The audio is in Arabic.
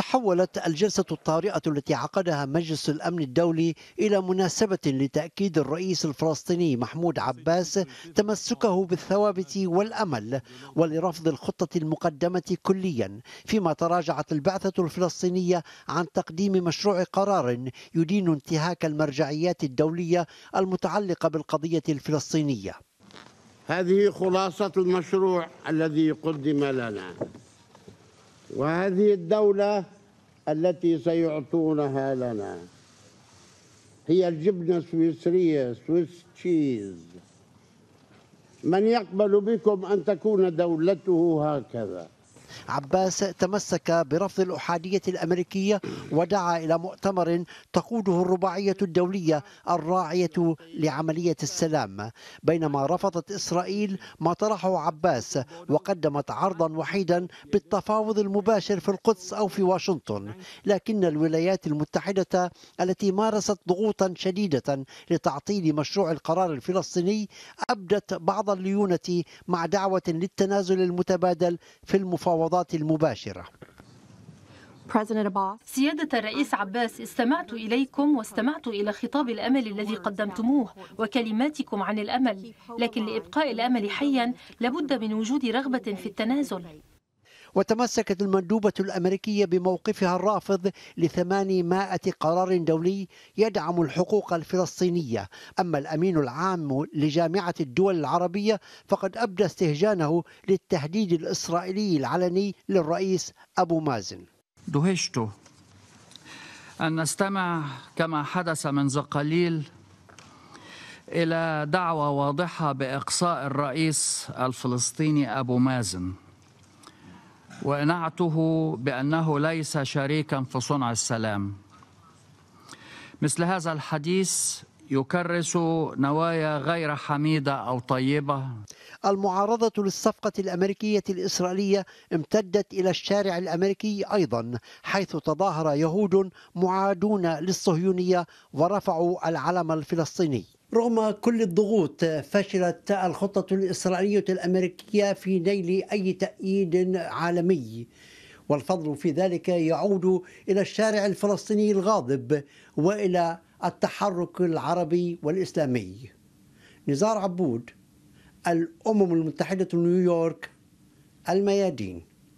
تحولت الجلسة الطارئة التي عقدها مجلس الأمن الدولي إلى مناسبة لتأكيد الرئيس الفلسطيني محمود عباس تمسكه بالثوابت والأمل ولرفض الخطة المقدمة كليا فيما تراجعت البعثة الفلسطينية عن تقديم مشروع قرار يدين انتهاك المرجعيات الدولية المتعلقة بالقضية الفلسطينية هذه خلاصة المشروع الذي قدم لنا وهذه الدولة التي سيعطونها لنا هي الجبنة السويسرية سويس تشيز من يقبل بكم أن تكون دولته هكذا عباس تمسك برفض الأحادية الأمريكية ودعا إلى مؤتمر تقوده الرباعية الدولية الراعية لعملية السلام بينما رفضت إسرائيل ما طرحه عباس وقدمت عرضا وحيدا بالتفاوض المباشر في القدس أو في واشنطن لكن الولايات المتحدة التي مارست ضغوطا شديدة لتعطيل مشروع القرار الفلسطيني أبدت بعض الليونة مع دعوة للتنازل المتبادل في المفاوضات المفاوضات المباشرة سيادة الرئيس عباس استمعت إليكم واستمعت إلى خطاب الأمل الذي قدمتموه وكلماتكم عن الأمل لكن لإبقاء الأمل حيا لابد من وجود رغبة في التنازل وتمسكت المندوبة الأمريكية بموقفها الرافض لثمانمائة قرار دولي يدعم الحقوق الفلسطينية أما الأمين العام لجامعة الدول العربية فقد أبدى استهجانه للتهديد الإسرائيلي العلني للرئيس أبو مازن دهشت أن نستمع كما حدث منذ قليل إلى دعوة واضحة بإقصاء الرئيس الفلسطيني أبو مازن وإنعته بأنه ليس شريكا في صنع السلام مثل هذا الحديث يكرس نوايا غير حميدة أو طيبة المعارضة للصفقة الأمريكية الإسرائيلية امتدت إلى الشارع الأمريكي أيضا حيث تظاهر يهود معادون للصهيونية ورفعوا العلم الفلسطيني رغم كل الضغوط فشلت الخطة الإسرائيلية الأمريكية في نيل أي تأييد عالمي والفضل في ذلك يعود إلى الشارع الفلسطيني الغاضب وإلى التحرك العربي والإسلامي نزار عبود الأمم المتحدة نيويورك الميادين